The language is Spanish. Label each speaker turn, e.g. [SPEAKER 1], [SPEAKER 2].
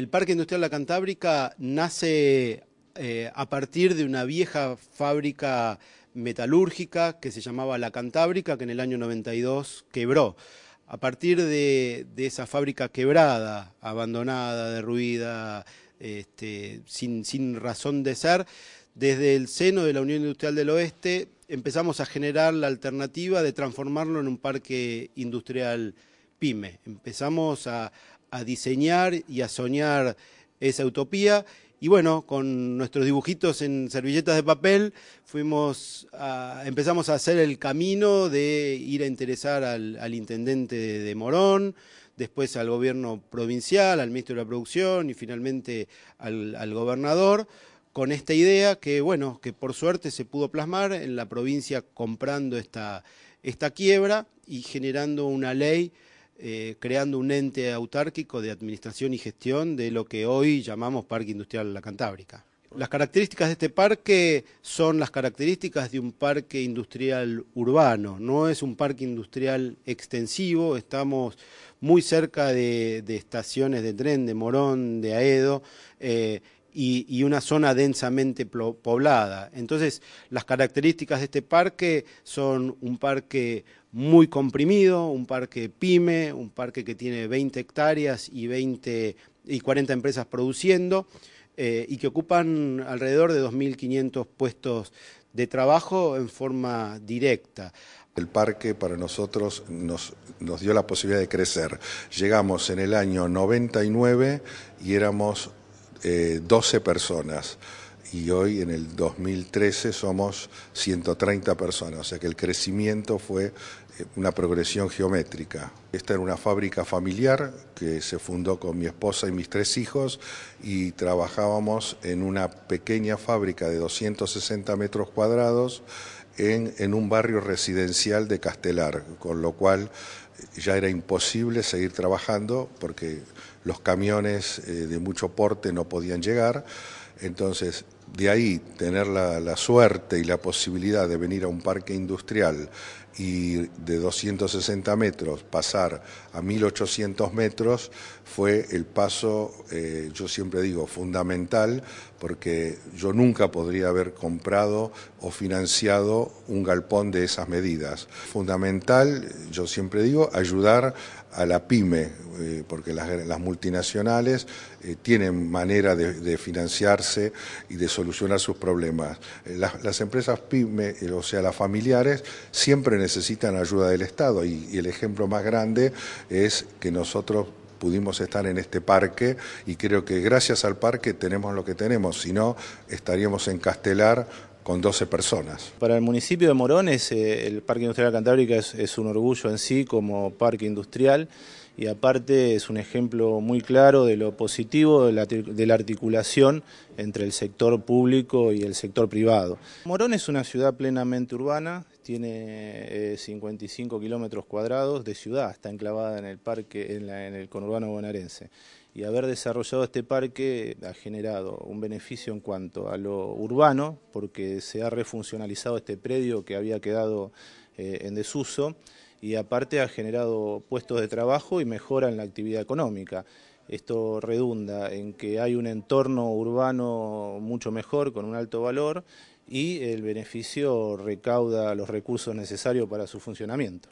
[SPEAKER 1] El Parque Industrial La Cantábrica nace eh, a partir de una vieja fábrica metalúrgica que se llamaba La Cantábrica, que en el año 92 quebró. A partir de, esa fábrica quebrada, abandonada, derruida, este, sin, sin razón de ser, desde el seno de la Unión Industrial del Oeste empezamos a generar la alternativa de transformarlo en un parque industrial pyme. Empezamos a, a diseñar y a soñar esa utopía. Y bueno, con nuestros dibujitos en servilletas de papel, fuimos a, empezamos a hacer el camino de ir a interesar al, intendente de, Morón, después al gobierno provincial, al ministro de la producción y finalmente al, gobernador, con esta idea que, bueno, que por suerte se pudo plasmar en la provincia comprando esta, esta quiebra y generando una ley eh, creando un ente autárquico de administración y gestión de lo que hoy llamamos Parque Industrial La Cantábrica. Las características de este parque son las características de un parque industrial urbano, no es un parque industrial extensivo, estamos muy cerca de, estaciones de tren, de Morón, de Aedo, eh, y, una zona densamente poblada. Entonces, las características de este parque son un parque muy comprimido, un parque pyme, un parque que tiene 20 hectáreas y, 20, y 40 empresas produciendo eh, y que ocupan alrededor de 2.500 puestos
[SPEAKER 2] de trabajo en forma directa. El parque para nosotros nos dio la posibilidad de crecer. Llegamos en el año 99 y éramos 12 eh, personas y hoy en el 2013 somos 130 personas, o sea que el crecimiento fue eh, una progresión geométrica. Esta era una fábrica familiar que se fundó con mi esposa y mis tres hijos y trabajábamos en una pequeña fábrica de 260 metros cuadrados en, un barrio residencial de Castelar, con lo cual ya era imposible seguir trabajando porque los camiones eh, de mucho porte no podían llegar. Entonces, de ahí tener la, suerte y la posibilidad de venir a un parque industrial y de 260 metros pasar a 1800 metros fue el paso, eh, yo siempre digo, fundamental, porque yo nunca podría haber comprado o financiado un galpón de esas medidas. Fundamental, yo siempre digo, ayudar a la pyme, eh, porque las, multinacionales eh, tienen manera de, financiarse y de solucionar sus problemas. Las, las empresas pyme, o sea, las familiares, siempre necesitan ayuda del Estado y, el ejemplo más grande es que nosotros pudimos estar en este parque y creo que gracias al parque tenemos lo que tenemos, si no estaríamos en Castelar con 12 personas. Para el municipio de Morones,
[SPEAKER 3] eh, el Parque Industrial Cantábrica es, un orgullo en sí como parque industrial y aparte es un ejemplo muy claro de lo positivo de la, de la articulación entre el sector público y el sector privado. Morón es una ciudad plenamente urbana, tiene 55 eh, kilómetros cuadrados de ciudad, está enclavada en el parque, en, el conurbano bonaerense. Y haber desarrollado este parque ha generado un beneficio en cuanto a lo urbano, porque se ha refuncionalizado este predio que había quedado eh, en desuso, y aparte ha generado puestos de trabajo y mejora en la actividad económica. Esto redunda en que hay un entorno urbano mucho mejor, con un alto valor, y el beneficio recauda los recursos necesarios para su funcionamiento.